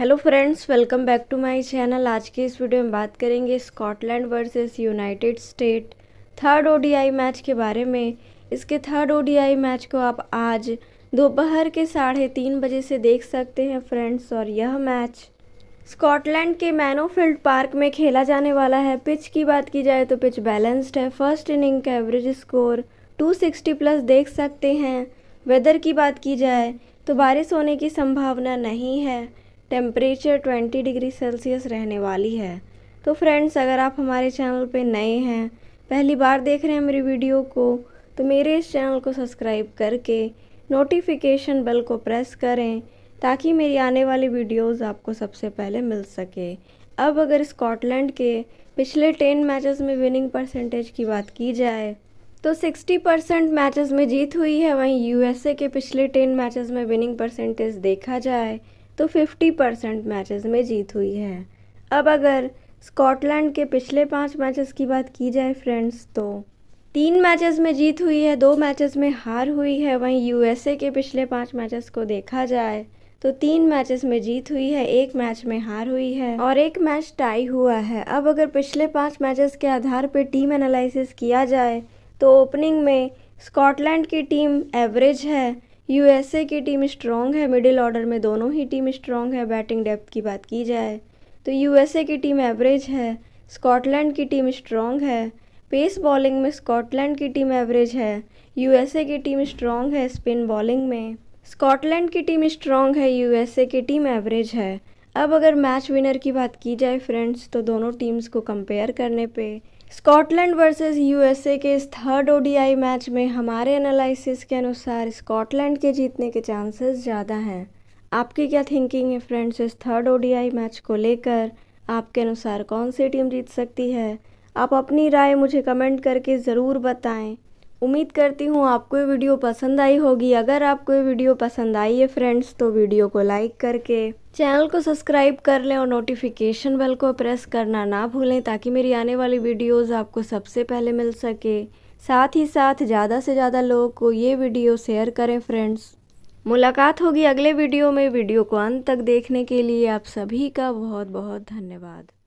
hello friends welcome back to my channel आज के इस वीडियो में बात करेंगे Scotland versus United State third ODI match के बारे में इसके थर्ड ओडीआई मैच को आप आज दोपहर के साढ़े तीन बजे से देख सकते हैं फ्रेंड्स और यह मैच स्कॉटलैंड के मैनोफील्ड पार्क में खेला जाने वाला है पिच की बात की जाए तो पिच बैलेंस्ड है फर्स्ट इनिंग का एवरेज स्कोर टू प्लस देख सकते हैं वेदर की बात की जाए तो बारिश होने की संभावना नहीं है टेम्परेचर 20 डिग्री सेल्सियस रहने वाली है तो फ्रेंड्स अगर आप हमारे चैनल पे नए हैं पहली बार देख रहे हैं मेरी वीडियो को तो मेरे इस चैनल को सब्सक्राइब करके नोटिफिकेशन बेल को प्रेस करें ताकि मेरी आने वाली वीडियोस आपको सबसे पहले मिल सके अब अगर स्कॉटलैंड के पिछले टेन मैचेस में विनिंग परसेंटेज की बात की जाए तो 60 परसेंट मैचेज़ में जीत हुई है वहीं यूएसए के पिछले टेन मैचेस में विनिंग परसेंटेज देखा जाए तो 50 परसेंट मैचेस में जीत हुई है अब अगर स्कॉटलैंड के पिछले पाँच मैचेस की बात की जाए फ्रेंड्स तो तीन मैचेस में जीत हुई है दो मैचेस में हार हुई है वहीं यूएसए के पिछले पाँच मैचेस को देखा जाए तो तीन मैचेस में जीत हुई है एक मैच में हार हुई है और एक मैच टाई हुआ है अब अगर पिछले पाँच मैचेस के आधार पर टीम एनालिसिस किया जाए तो ओपनिंग में स्कॉटलैंड की टीम एवरेज है यूएसए की टीम स्ट्रॉन्ग है मिडिल ऑर्डर में दोनों ही टीम स्ट्रॉन्ग है बैटिंग डेप्थ की बात की जाए तो यूएसए की टीम एवरेज है स्कॉटलैंड की टीम स्ट्रॉन्ग है पेस बॉलिंग में स्कॉटलैंड की टीम एवरेज है यूएसए की टीम स्ट्रॉन्ग है स्पिन बॉलिंग में स्कॉटलैंड की टीम स्ट्रॉन्ग है यूएसए की टीम एवरेज है अब अगर मैच विनर की बात की जाए फ्रेंड्स तो दोनों टीम्स को कंपेयर करने पे स्कॉटलैंड वर्सेस यूएसए के इस थर्ड ओडीआई मैच में हमारे एनालिसिस के अनुसार स्कॉटलैंड के जीतने के चांसेस ज़्यादा हैं आपकी क्या थिंकिंग है फ्रेंड्स इस थर्ड ओडीआई मैच को लेकर आपके अनुसार कौन सी टीम जीत सकती है आप अपनी राय मुझे कमेंट करके ज़रूर बताएं उम्मीद करती हूँ आपको ये वीडियो पसंद आई होगी अगर आपको ये वीडियो पसंद आई है फ्रेंड्स तो वीडियो को लाइक करके चैनल को सब्सक्राइब कर लें और नोटिफिकेशन बेल को प्रेस करना ना भूलें ताकि मेरी आने वाली वीडियोस आपको सबसे पहले मिल सके साथ ही साथ ज़्यादा से ज़्यादा लोगों को ये वीडियो शेयर करें फ्रेंड्स मुलाकात होगी अगले वीडियो में वीडियो को अंत तक देखने के लिए आप सभी का बहुत बहुत धन्यवाद